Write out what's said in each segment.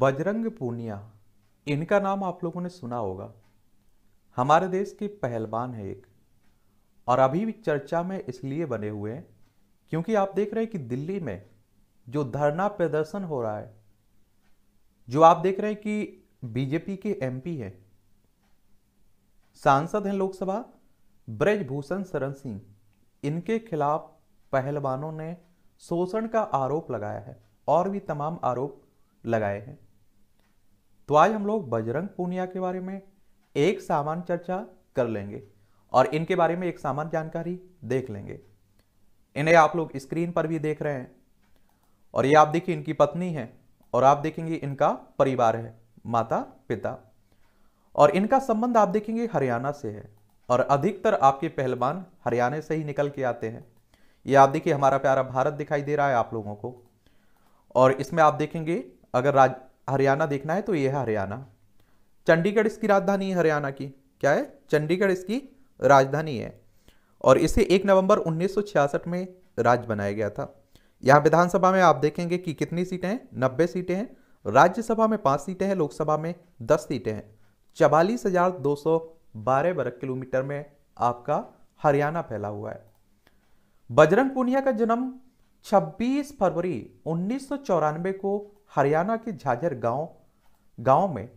बजरंग पूनिया इनका नाम आप लोगों ने सुना होगा हमारे देश के पहलवान है एक और अभी भी चर्चा में इसलिए बने हुए हैं क्योंकि आप देख रहे हैं कि दिल्ली में जो धरना प्रदर्शन हो रहा है जो आप देख रहे हैं कि बीजेपी के एमपी हैं सांसद हैं लोकसभा ब्रजभूषण शरण सिंह इनके खिलाफ पहलवानों ने शोषण का आरोप लगाया है और भी तमाम आरोप लगाए हैं तो आज हम लोग बजरंग पूनिया के बारे में एक सामान्य चर्चा कर लेंगे और इनके बारे में एक सामान्य जानकारी देख लेंगे इन्हें आप लोग स्क्रीन पर भी देख रहे हैं और ये आप देखिए इनकी पत्नी है और आप देखेंगे इनका परिवार है माता पिता और इनका संबंध आप देखेंगे हरियाणा से है और अधिकतर आपके पहलवान हरियाणा से ही निकल के आते हैं ये आप देखिए हमारा प्यारा भारत दिखाई दे रहा है आप लोगों को और इसमें आप देखेंगे अगर राज हरियाणा देखना है तो ये है हरियाणा चंडीगढ़ इसकी राजधानी है हरियाणा की क्या है चंडीगढ़ इसकी राजधानी है और इसे 1 नवंबर 1966 में राज्य बनाया गया था यहाँ विधानसभा में आप देखेंगे कि कितनी सीटें हैं नब्बे सीटें हैं राज्यसभा में पाँच सीटें हैं लोकसभा में दस सीटें हैं चवालीस वर्ग किलोमीटर में आपका हरियाणा फैला हुआ है बजरंग पुनिया का जन्म 26 फरवरी उन्नीस को हरियाणा के झाझर गांव गांव में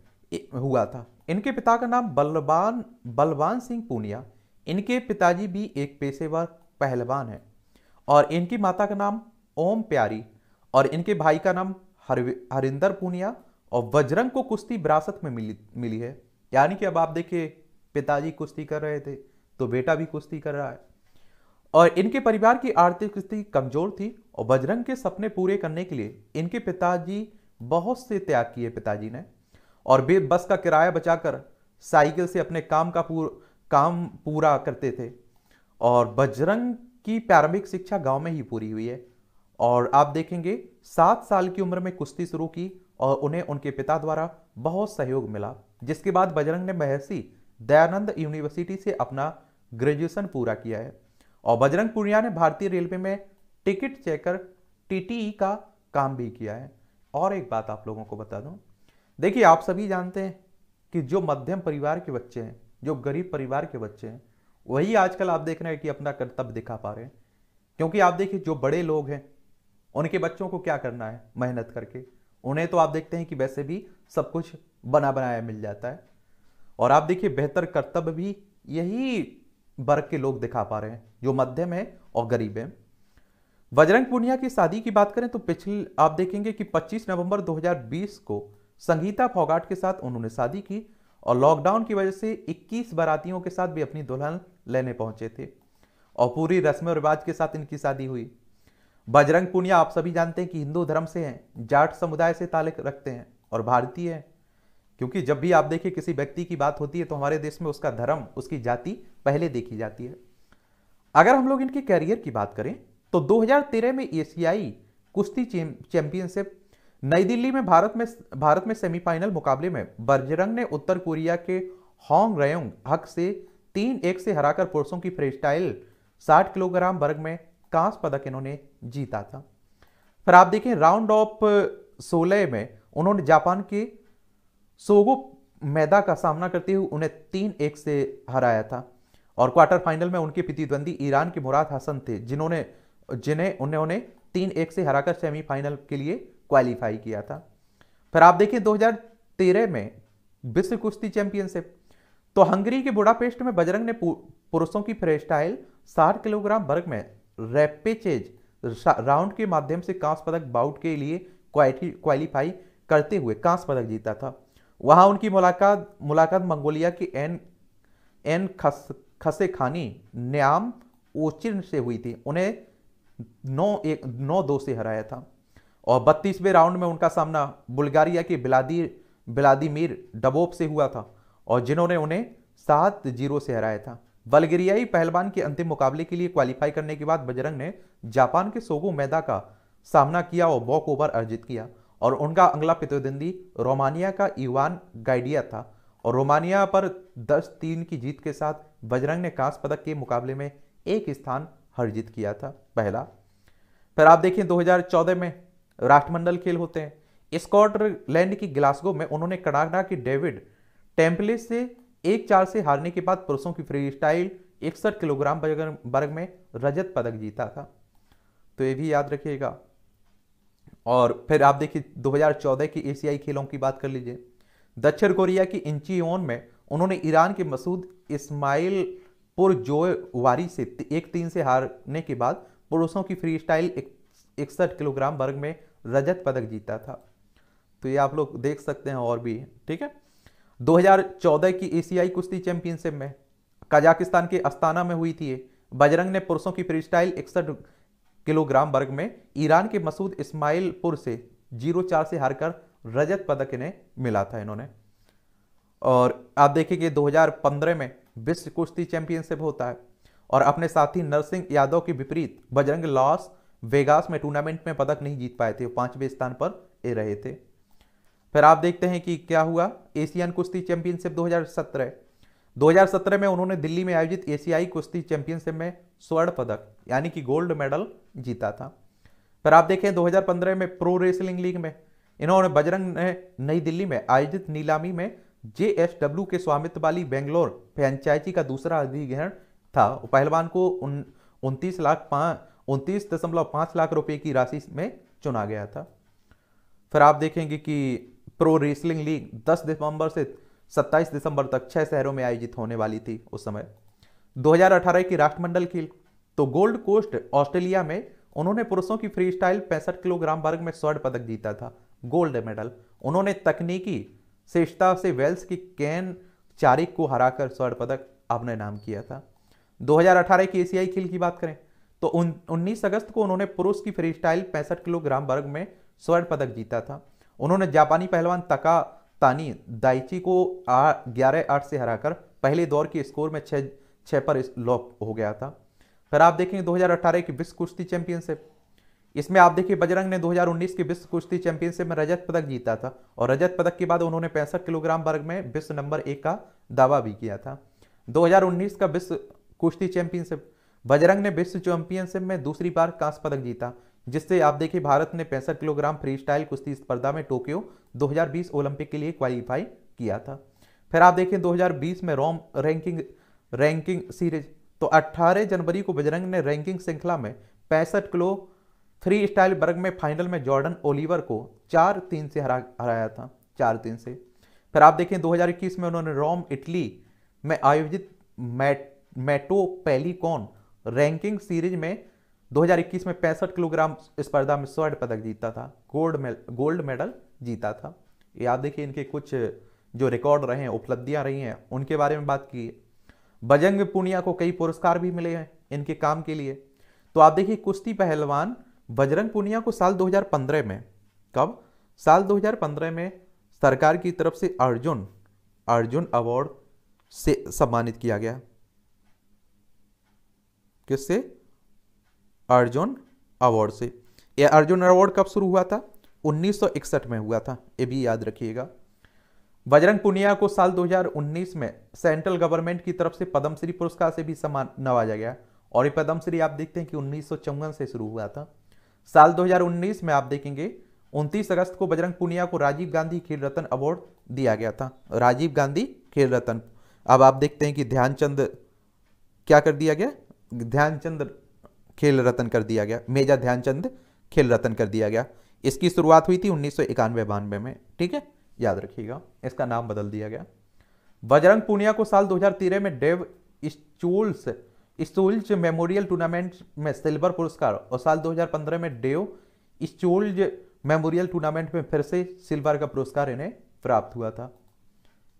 हुआ था इनके पिता का नाम बलवान बलवान सिंह पूनिया इनके पिताजी भी एक पेशेवर पहलवान हैं और इनकी माता का नाम ओम प्यारी और इनके भाई का नाम हरिंदर पूनिया और बजरंग को कुश्ती विरासत में मिली मिली है यानी कि अब आप देखिए पिताजी कुश्ती कर रहे थे तो बेटा भी कुश्ती कर रहा है और इनके परिवार की आर्थिक स्थिति कमजोर थी और बजरंग के सपने पूरे करने के लिए इनके पिताजी बहुत से त्याग किए पिताजी ने और वे बस का किराया बचाकर साइकिल से अपने काम का पूर, काम पूरा करते थे और बजरंग की प्रारंभिक शिक्षा गांव में ही पूरी हुई है और आप देखेंगे सात साल की उम्र में कुश्ती शुरू की और उन्हें उनके पिता द्वारा बहुत सहयोग मिला जिसके बाद बजरंग ने महर्षि दयानंद यूनिवर्सिटी से अपना ग्रेजुएशन पूरा किया है और बजरंग पुनिया ने भारतीय रेलवे में टिकट चेकर टीटीई का काम भी किया है और एक बात आप लोगों को बता दूं देखिए आप सभी जानते हैं कि जो मध्यम परिवार के बच्चे हैं जो गरीब परिवार के बच्चे हैं वही आजकल आप देख रहे हैं कि अपना कर्तव्य दिखा पा रहे हैं क्योंकि आप देखिए जो बड़े लोग हैं उनके बच्चों को क्या करना है मेहनत करके उन्हें तो आप देखते हैं कि वैसे भी सब कुछ बना बनाया मिल जाता है और आप देखिए बेहतर कर्तव्य भी यही वर्ग के लोग दिखा पा रहे हैं जो मध्यम है और गरीब है बजरंग पुनिया की शादी की बात करें तो पिछले आप देखेंगे कि 25 नवंबर 2020 को संगीता फोगाट के साथ उन्होंने शादी की और लॉकडाउन की वजह से 21 बारातियों के साथ भी अपनी दुल्हन लेने पहुंचे थे और पूरी रस्म और रिवाज के साथ इनकी शादी हुई बजरंग पुनिया आप सभी जानते हैं कि हिंदू धर्म से हैं जाट समुदाय से ताल्लुक रखते हैं और भारतीय हैं क्योंकि जब भी आप देखिए किसी व्यक्ति की बात होती है तो हमारे देश में उसका धर्म उसकी जाति पहले देखी जाती है अगर हम लोग इनके कैरियर की बात करें तो 2013 में एशियाई कुश्ती चैंपियनशिप नई दिल्ली में भारत में भारत में सेमीफाइनल मुकाबले में बर्जरंग ने उत्तर कोरिया के हॉन्ग रयोंग हक से तीन एक से हराकर पुरुषों की फ्री स्टाइल साठ किलोग्राम वर्ग में कांस पदक इन्होंने जीता था फिर आप देखें राउंड ऑफ सोलह में उन्होंने जापान के सोगो मैदा का सामना करते हुए उन्हें तीन एक से हराया था और क्वार्टर फाइनल में उनके प्रतिद्वंदी ईरान के मुराद हसन थे जिन्होंने जिन्हें उन्होंने तीन एक से हराकर सेमीफाइनल के लिए क्वालिफाई किया था फिर आप देखिए 2013 में विश्व कुश्ती चैंपियनशिप तो हंगरी के बुडापेस्ट में बजरंग ने पुरुषों की फ्रेस्टाइल स्टाइल साठ किलोग्राम वर्ग में रेपेचेज राउंड के माध्यम से कांस पदक बाउट के लिए क्वालिफाई करते हुए कांस पदक जीता था वहाँ उनकी मुलाकात मुलाकात मंगोलिया की एन एन खस खसे खानी न्याम ओचिन से हुई थी उन्हें नौ एक नौ दो से हराया था और बत्तीसवें राउंड में उनका सामना बुल्गारिया के बिलादी बिलादिमीर डबोप से हुआ था और जिन्होंने उन्हें सात जीरो से हराया था बल्गेरियाई पहलवान के अंतिम मुकाबले के लिए क्वालिफाई करने के बाद बजरंग ने जापान के सोगो मैदा का सामना किया और वॉक ओवर अर्जित किया और उनका अगला प्रतिद्वंदी रोमानिया का इवान गाइडिया था और रोमानिया पर 10 तीन की जीत के साथ बजरंग ने कांस पदक के मुकाबले में एक स्थान हर्जित किया था पहला फिर आप देखें 2014 में राष्ट्रमंडल खेल होते हैं स्कॉटलैंड की ग्लासगो में उन्होंने कनाडा के डेविड टेम्पले से एक चार से हारने के बाद पुरुषों की फ्री स्टाइल इकसठ किलोग्राम वर्ग में रजत पदक जीता था तो ये भी याद रखिएगा और फिर आप देखिए 2014 की एशियाई खेलों की बात कर लीजिए दक्षिण कोरिया की ओन में उन्होंने ईरान के मसूद इस्माइल वारी से एक तीन से हारने के बाद पुरुषों की फ्री स्टाइल इकसठ किलोग्राम वर्ग में रजत पदक जीता था तो ये आप लोग देख सकते हैं और भी ठीक है 2014 की एशियाई कुश्ती चैंपियनशिप में कजाकिस्तान के अस्ताना में हुई थी बजरंग ने पुरुषों की फ्री स्टाइल इकसठ किलोग्राम वर्ग में ईरान के मसूद इस्माइलपुर से जीरो चार से हारकर रजत पदक इन्हें मिला था इन्होंने और आप देखेंगे 2015 में विश्व कुश्ती चैंपियनशिप होता है और अपने साथी नरसिंह यादव के विपरीत बजरंग लॉस वेगास में टूर्नामेंट में पदक नहीं जीत पाए थे पांचवें स्थान पर ए रहे थे फिर आप देखते हैं कि क्या हुआ एशियन कुश्ती चैंपियनशिप 2017 2017 में उन्होंने दिल्ली में आयोजित एशियाई कुश्ती चैंपियनशिप में स्वर्ण पदक यानी कि गोल्ड मेडल जीता था फिर आप देखें 2015 में प्रो रेसलिंग लीग में इन्होंने बजरंग ने नई दिल्ली में आयोजित नीलामी में जे के स्वामित्व वाली बेंगलोर फ्रेंचाइजी का दूसरा अधिग्रहण था पहलवान को उनतीस लाख पाँच उनतीस दशमलव पाँच लाख रुपए की राशि में चुना गया था फिर आप देखेंगे कि प्रो रेसलिंग लीग 10 दिसंबर से 27 दिसंबर तक छह शहरों में आयोजित होने वाली थी उस समय 2018 की राष्ट्रमंडल खेल तो गोल्ड कोस्ट ऑस्ट्रेलिया में उन्होंने पुरुषों की फ्री स्टाइल पैंसठ किलोग्राम वर्ग में स्वर्ण पदक जीता था गोल्ड मेडल उन्होंने तकनीकी श्रेष्ठता से वेल्स की कैन चारिक को हराकर स्वर्ण पदक अपने नाम किया था 2018 की एशियाई खेल की बात करें तो उन, 19 अगस्त को उन्होंने पुरुष की फ्री स्टाइल पैंसठ किलोग्राम वर्ग में स्वर्ण पदक जीता था उन्होंने जापानी पहलवान तका तानी दाइची को ग्यारह आठ से हराकर पहले दौर के स्कोर में छह छः पर लॉप हो गया था फिर आप देखेंगे 2018 की विश्व कुश्ती चैंपियनशिप इसमें आप देखिए बजरंग ने 2019 की विश्व कुश्ती चैंपियनशिप में रजत पदक जीता था और रजत पदक के बाद उन्होंने पैंसठ किलोग्राम वर्ग में विश्व नंबर एक का दावा भी किया था 2019 का विश्व कुश्ती चैंपियनशिप बजरंग ने विश्व चैंपियनशिप में दूसरी बार कांस पदक जीता जिससे आप देखिए भारत ने पैंसठ किलोग्राम फ्री स्टाइल कुश्ती स्पर्धा में टोक्यो दो ओलंपिक के लिए क्वालिफाई किया था फिर आप देखिए दो में रोम रैंकिंग रैंकिंग सीरीज तो 18 जनवरी को बजरंग ने रैंकिंग श्रृंखला में पैंसठ किलो फ्री स्टाइल वर्ग में फाइनल में जॉर्डन ओलिवर को चार तीन से हरा हराया था चार तीन से फिर आप देखें 2021 में उन्होंने रोम इटली में आयोजित मैट मेटो रैंकिंग सीरीज में 2021 में पैंसठ किलोग्राम स्पर्धा में स्वर्ण पदक जीता था गोल्ड मेल गोल्ड मेडल जीता था याद आप देखिए इनके कुछ जो रिकॉर्ड रहे हैं उपलब्धियां रही हैं उनके बारे में बात की बजरंग पुनिया को कई पुरस्कार भी मिले हैं इनके काम के लिए तो आप देखिए कुश्ती पहलवान बजरंग पुनिया को साल 2015 में कब साल 2015 में सरकार की तरफ से अर्जुन अर्जुन अवार्ड से सम्मानित किया गया किससे अर्जुन अवार्ड से यह अर्जुन अवार्ड कब शुरू हुआ था 1961 में हुआ था ये भी याद रखिएगा बजरंग पुनिया को साल 2019 में सेंट्रल गवर्नमेंट की तरफ से पद्मश्री पुरस्कार से भी सम्मान नवाजा गया और ये पद्मश्री आप देखते हैं कि उन्नीस से शुरू हुआ था साल 2019 में आप देखेंगे 29 अगस्त को बजरंग पुनिया को राजीव गांधी खेल रत्न अवार्ड दिया गया था राजीव गांधी खेल रत्न अब आप देखते हैं कि ध्यानचंद क्या कर दिया गया ध्यानचंद खेल रत्न कर दिया गया मेजर ध्यानचंद खेल रत्न कर दिया गया इसकी शुरुआत हुई थी उन्नीस सौ में ठीक है याद रखिएगा इसका नाम बदल दिया गया बजरंग पूनिया को साल 2013 में Dave Schultz Schultz memorial tournament में सिल्वर पुरस्कार और साल 2015 में डेव स्टूल्ज मेमोरियल टूर्नामेंट में फिर से सिल्वर का पुरस्कार इन्हें प्राप्त हुआ था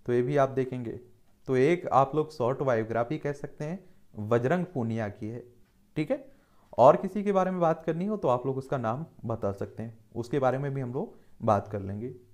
तो ये भी आप देखेंगे तो एक आप लोग शॉर्ट बायोग्राफी कह सकते हैं बजरंग पूनिया की है ठीक है और किसी के बारे में बात करनी हो तो आप लोग उसका नाम बता सकते हैं उसके बारे में भी हम लोग बात कर लेंगे